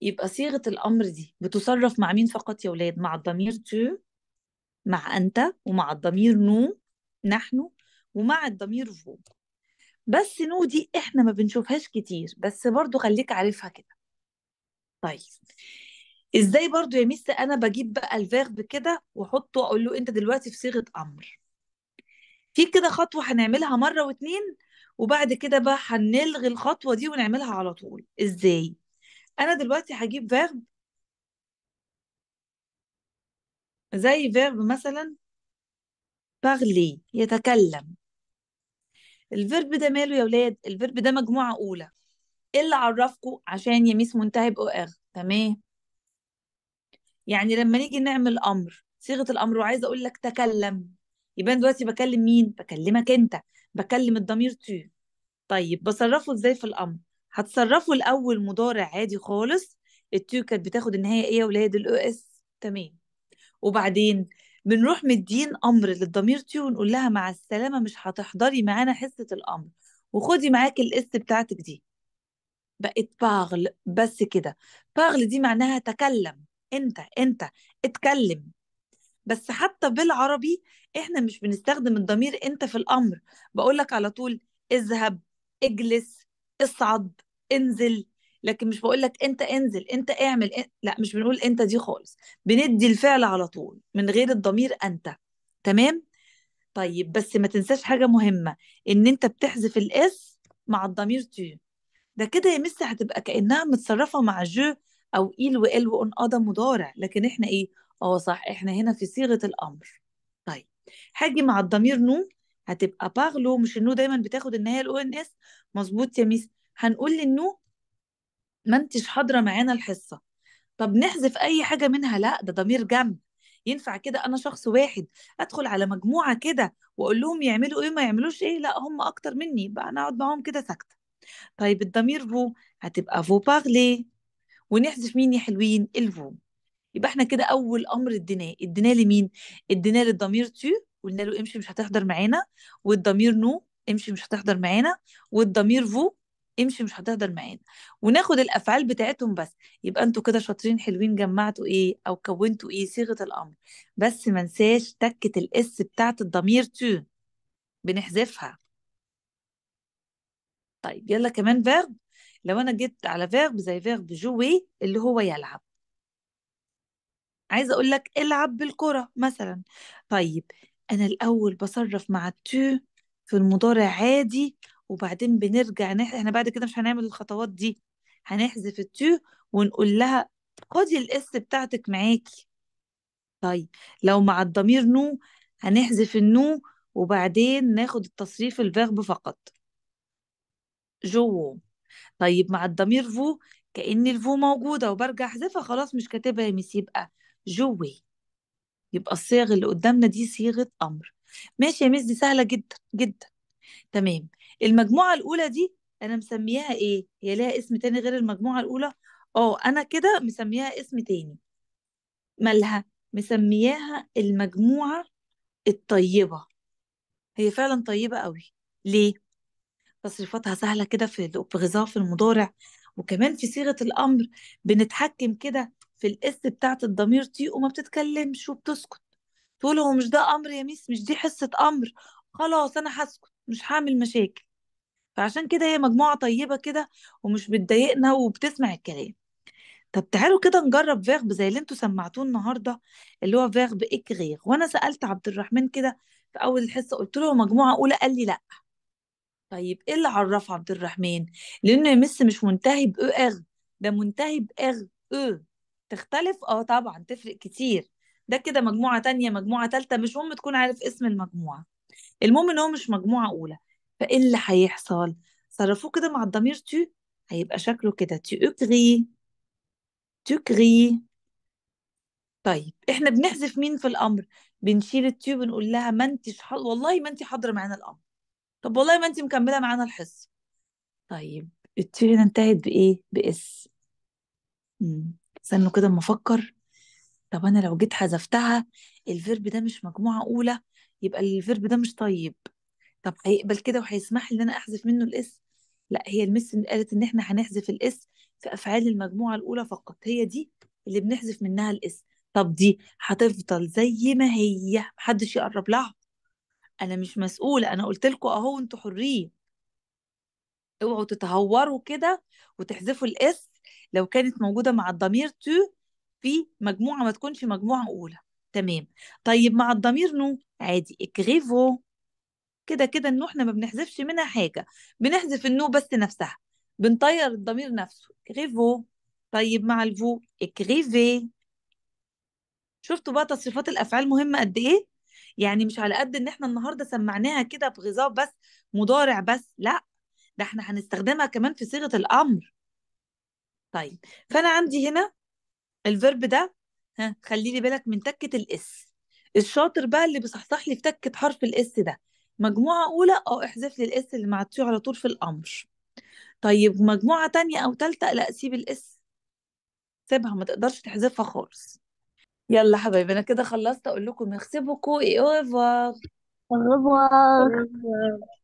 يبقى صيغة الأمر دي بتصرف مع مين فقط يا ولاد مع الضمير تو مع أنت ومع الضمير نو نحن ومع الضمير فو بس نو دي احنا ما بنشوفهاش كتير بس برضو خليك عارفها كده طيب ازاي برضو يا ميس انا بجيب بقى الفيرب كده واحطه اقول له انت دلوقتي في صيغه امر في كده خطوه هنعملها مره واتنين وبعد كده بقى هنلغي الخطوه دي ونعملها على طول ازاي انا دلوقتي هجيب فيرب زي فيرب مثلا بارلي يتكلم الفيرب ده ماله يا ولاد الفيرب ده مجموعة أولى إيه اللي عرفكم عشان يميس منتهى يبقوا أغ تمام يعني لما نيجي نعمل أمر صيغة الأمر وعايزة أقول لك تكلم يبقى أنا دلوقتي بكلم مين بكلمك أنت بكلم الضمير تو طيب بصرفه إزاي في الأمر هتصرفوا الاول مضارع عادي خالص التيو كانت بتاخد ان هي ايه يا ولاد الاو اس تمام وبعدين بنروح مدين امر للضمير تيو ونقول لها مع السلامه مش هتحضري معانا حصه الامر وخدي معاك الاس بتاعتك دي بقت باغل بس كده باغل دي معناها تكلم انت انت اتكلم بس حتى بالعربي احنا مش بنستخدم الضمير انت في الامر بقول لك على طول اذهب اجلس اصعد انزل لكن مش بقول لك انت انزل انت اعمل إن... لا مش بنقول انت دي خالص بندي الفعل على طول من غير الضمير انت تمام طيب بس ما تنساش حاجه مهمه ان انت بتحذف الاس مع الضمير تو ده كده يا مس هتبقى كانها متصرفه مع جو او ايل e وال وان قضى آه، مضارع لكن احنا ايه اه صح احنا هنا في صيغه الامر طيب هاجي مع الضمير نو هتبقى باغلو مش النو دايما بتاخد النهايه الاو ان اس مظبوط يا ميس هنقول للنو ما انتش حاضره معانا الحصه طب نحذف اي حاجه منها لا ده ضمير جمع ينفع كده انا شخص واحد ادخل على مجموعه كده واقول لهم يعملوا ايه ما يعملوش ايه لا هم اكتر مني بقى انا اقعد معاهم كده ساكته طيب الضمير فو هتبقى فو بارلي ونحذف مين يا حلوين الفو يبقى احنا كده اول امر اديناه اديناه لمين اديناه للضمير تو قلنا له امشي مش هتحضر معانا والضمير نو امشي مش هتحضر معانا والضمير فو امشي مش هتهدر معانا وناخد الافعال بتاعتهم بس يبقى انتوا كده شاطرين حلوين جمعتوا ايه او كونتوا ايه صيغه الامر بس ما نساش تكه الاس بتاعه الضمير تو بنحذفها طيب يلا كمان فيرب لو انا جيت على فيرب زي فيرب جوي اللي هو يلعب عايزه اقول لك العب بالكره مثلا طيب انا الاول بصرف مع التو في المضارع عادي وبعدين بنرجع نح... احنا بعد كده مش هنعمل الخطوات دي هنحذف التو ونقول لها خدي الاس بتاعتك معاكي طيب لو مع الضمير نو هنحذف النو وبعدين ناخد التصريف الفيرب فقط جو طيب مع الضمير فو كأن الفو موجودة وبرجع أحذفها خلاص مش كاتبها يا ميس يبقى جوي يبقى الصيغ اللي قدامنا دي صيغة أمر ماشي يا ميس دي سهلة جدا جدا تمام المجموعه الاولى دي انا مسمياها ايه هي لها اسم تاني غير المجموعه الاولى اه انا كده مسمياها اسم تاني مالها مسمياها المجموعه الطيبه هي فعلا طيبه قوي ليه تصريفاتها سهله كده في غذاء في المضارع وكمان في صيغه الامر بنتحكم كده في الاس بتاعه الضمير تي وما بتتكلمش وبتسكت تقول هو مش ده امر يا ميس مش دي حصه امر خلاص انا هسكت مش هعمل مشاكل فعشان كده هي مجموعة طيبة كده ومش بتضايقنا وبتسمع الكلام طب تعالوا كده نجرب فيرب زي اللي انتوا سمعتوه النهارده اللي هو فيرب اكغيغ وانا سألت عبد الرحمن كده في اول الحصة قلت له مجموعة اولى قال لي لا طيب ايه اللي عرفه عبد الرحمن لانه يمس مش منتهي بأ اغ ده منتهي اغ او تختلف اه طبعا تفرق كتير ده كده مجموعة تانية مجموعة تالتة مش مهم تكون عارف اسم المجموعة المهم ان هو مش مجموعة اولى فايه اللي هيحصل صرفوه كده مع الضمير تو هيبقى شكله كده تو اكغي تكغي طيب احنا بنحذف مين في الامر بنشيل التيو بنقول لها ما انتش حض... والله ما انت حاضره معانا الامر طب والله ما انت مكمله معانا الحصه طيب التيو هنا انتهت بايه باس استنوا كده اما افكر طب انا لو جيت حذفتها الفيرب ده مش مجموعه اولى يبقى الفيرب ده مش طيب طب هيقبل كده وهيسمح لي ان انا احذف منه الاس لا هي المس قالت ان احنا هنحذف الاس في افعال المجموعه الاولى فقط هي دي اللي بنحذف منها الاس طب دي هتفضل زي ما هي محدش يقرب لها انا مش مسؤوله انا قلت لكم اهو انتوا حرين اوعوا تتهوروا كده وتحذفوا الاس لو كانت موجوده مع الضمير تو في مجموعه ما تكونش مجموعه اولى تمام طيب مع الضمير نو عادي اكريفو كده كده انه احنا ما بنحذفش منها حاجه بنحذف النو بس نفسها بنطير الضمير نفسه كريفو طيب مع الفو اكريفي شفتوا بقى تصريفات الافعال مهمه قد ايه يعني مش على قد ان احنا النهارده سمعناها كده بغذاء بس مضارع بس لا ده احنا هنستخدمها كمان في صيغه الامر طيب فانا عندي هنا الفيرب ده ها خلي لي بالك من تكه الاس الشاطر بقى اللي بيصحصح لي في تكه حرف الاس ده مجموعة أولى أه احذف لي الإس اللي مع على طول في الأمر طيب مجموعة تانية أو تالتة لا سيب الإس سيبها ما تقدرش تحذفها خالص يلا حبايبي أنا كده خلصت أقول لكم اغسبوكو إيه أوفر أوفر